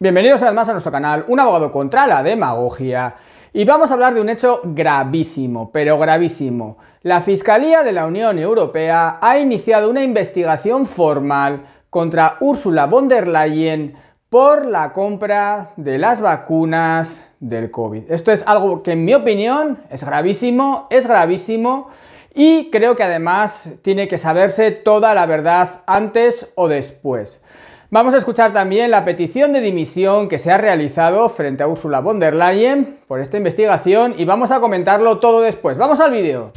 Bienvenidos una más a nuestro canal, un abogado contra la demagogia. Y vamos a hablar de un hecho gravísimo, pero gravísimo. La Fiscalía de la Unión Europea ha iniciado una investigación formal contra Ursula von der Leyen por la compra de las vacunas del COVID. Esto es algo que en mi opinión es gravísimo, es gravísimo y creo que además tiene que saberse toda la verdad antes o después. Vamos a escuchar también la petición de dimisión que se ha realizado frente a Ursula von der Leyen por esta investigación y vamos a comentarlo todo después. ¡Vamos al vídeo!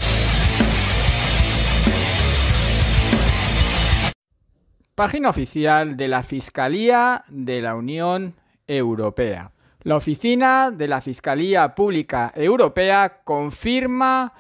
Página oficial de la Fiscalía de la Unión Europea. La oficina de la Fiscalía Pública Europea confirma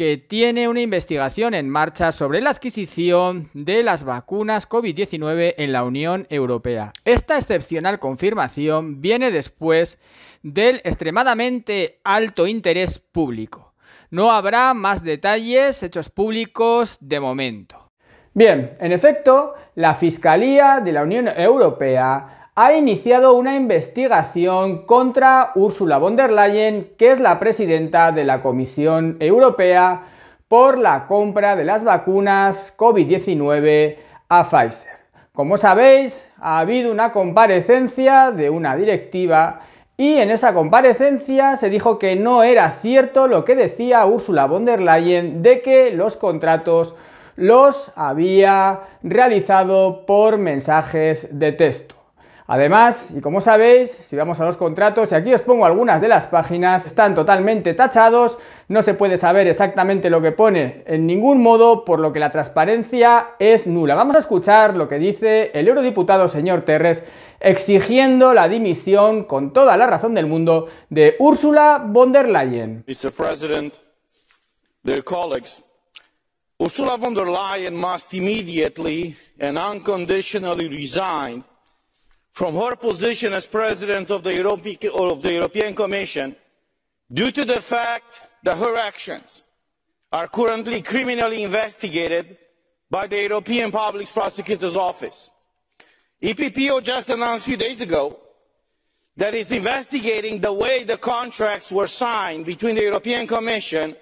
que tiene una investigación en marcha sobre la adquisición de las vacunas COVID-19 en la Unión Europea. Esta excepcional confirmación viene después del extremadamente alto interés público. No habrá más detalles hechos públicos de momento. Bien, en efecto, la Fiscalía de la Unión Europea ha iniciado una investigación contra Ursula von der Leyen, que es la presidenta de la Comisión Europea, por la compra de las vacunas COVID-19 a Pfizer. Como sabéis, ha habido una comparecencia de una directiva y en esa comparecencia se dijo que no era cierto lo que decía Ursula von der Leyen de que los contratos los había realizado por mensajes de texto. Además, y como sabéis, si vamos a los contratos, y aquí os pongo algunas de las páginas, están totalmente tachados, no se puede saber exactamente lo que pone en ningún modo, por lo que la transparencia es nula. Vamos a escuchar lo que dice el eurodiputado señor Terres exigiendo la dimisión, con toda la razón del mundo, de Ursula von der Leyen. Mr. President, dear colleagues, Ursula von der Leyen must immediately and unconditionally resign from her position as president of the, of the European Commission due to the fact that her actions are currently criminally investigated by the European Public Prosecutor's Office. EPPO just announced a few days ago that it's investigating the way the contracts were signed between the European Commission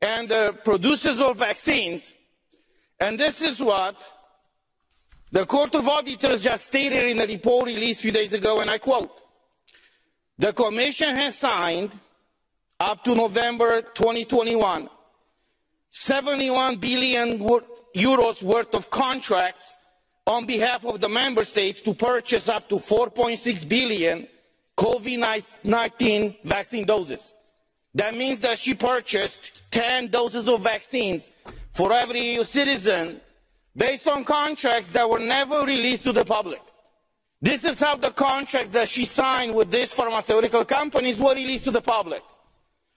and the producers of vaccines. And this is what the court of auditors just stated in a report released a few days ago and i quote the commission has signed up to november two thousand and twenty one 71 billion euros worth of contracts on behalf of the member states to purchase up to. 4.6 covid nineteen vaccine doses. that means that she purchased ten doses of vaccines for every eu citizen based on contracts that were never released to the public. This is how the contracts that she signed with these pharmaceutical companies were released to the public.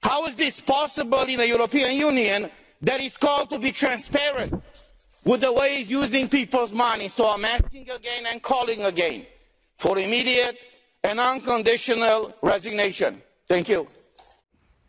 How is this possible in the European Union that is called to be transparent with the way it's using people's money? So I'm asking again and calling again for immediate and unconditional resignation. Thank you.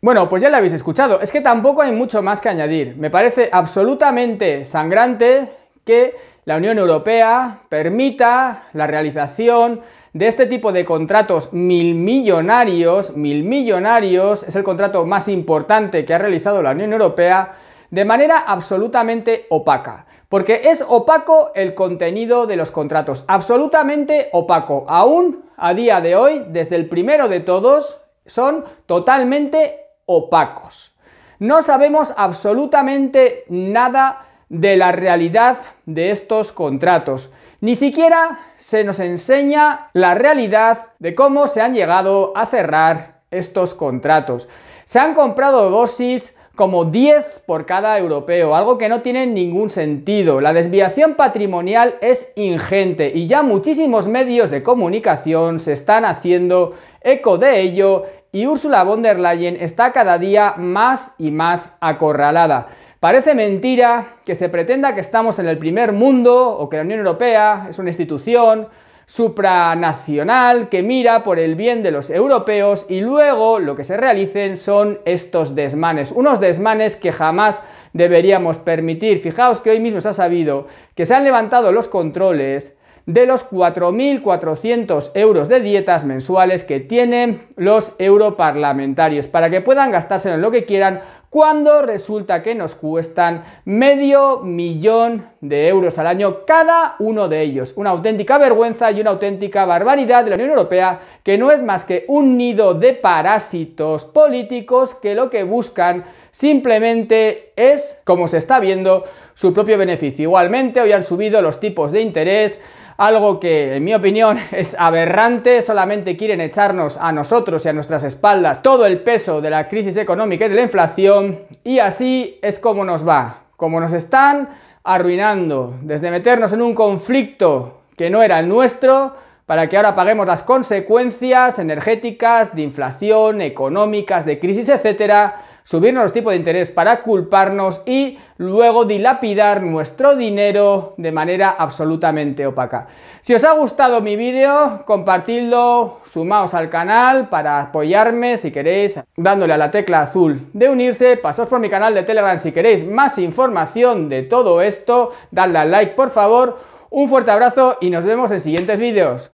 Bueno, pues ya lo habéis escuchado. Es que tampoco hay mucho más que añadir. Me parece absolutamente sangrante, que la Unión Europea permita la realización de este tipo de contratos mil millonarios, mil millonarios, es el contrato más importante que ha realizado la Unión Europea, de manera absolutamente opaca. Porque es opaco el contenido de los contratos, absolutamente opaco. Aún a día de hoy, desde el primero de todos, son totalmente opacos. No sabemos absolutamente nada de la realidad de estos contratos. Ni siquiera se nos enseña la realidad de cómo se han llegado a cerrar estos contratos. Se han comprado dosis como 10 por cada europeo, algo que no tiene ningún sentido. La desviación patrimonial es ingente y ya muchísimos medios de comunicación se están haciendo eco de ello y Ursula von der Leyen está cada día más y más acorralada. Parece mentira que se pretenda que estamos en el primer mundo o que la Unión Europea es una institución supranacional que mira por el bien de los europeos y luego lo que se realicen son estos desmanes, unos desmanes que jamás deberíamos permitir. Fijaos que hoy mismo se ha sabido que se han levantado los controles de los 4.400 euros de dietas mensuales que tienen los europarlamentarios para que puedan gastárselo en lo que quieran cuando resulta que nos cuestan medio millón de euros al año cada uno de ellos. Una auténtica vergüenza y una auténtica barbaridad de la Unión Europea que no es más que un nido de parásitos políticos que lo que buscan simplemente es, como se está viendo, su propio beneficio. Igualmente, hoy han subido los tipos de interés, algo que, en mi opinión, es aberrante, solamente quieren echarnos a nosotros y a nuestras espaldas todo el peso de la crisis económica y de la inflación, y así es como nos va, como nos están arruinando, desde meternos en un conflicto que no era el nuestro, para que ahora paguemos las consecuencias energéticas, de inflación, económicas, de crisis, etcétera, subirnos los tipos de interés para culparnos y luego dilapidar nuestro dinero de manera absolutamente opaca. Si os ha gustado mi vídeo, compartidlo, sumaos al canal para apoyarme si queréis, dándole a la tecla azul de unirse, Pasos por mi canal de Telegram si queréis más información de todo esto, dadle al like por favor, un fuerte abrazo y nos vemos en siguientes vídeos.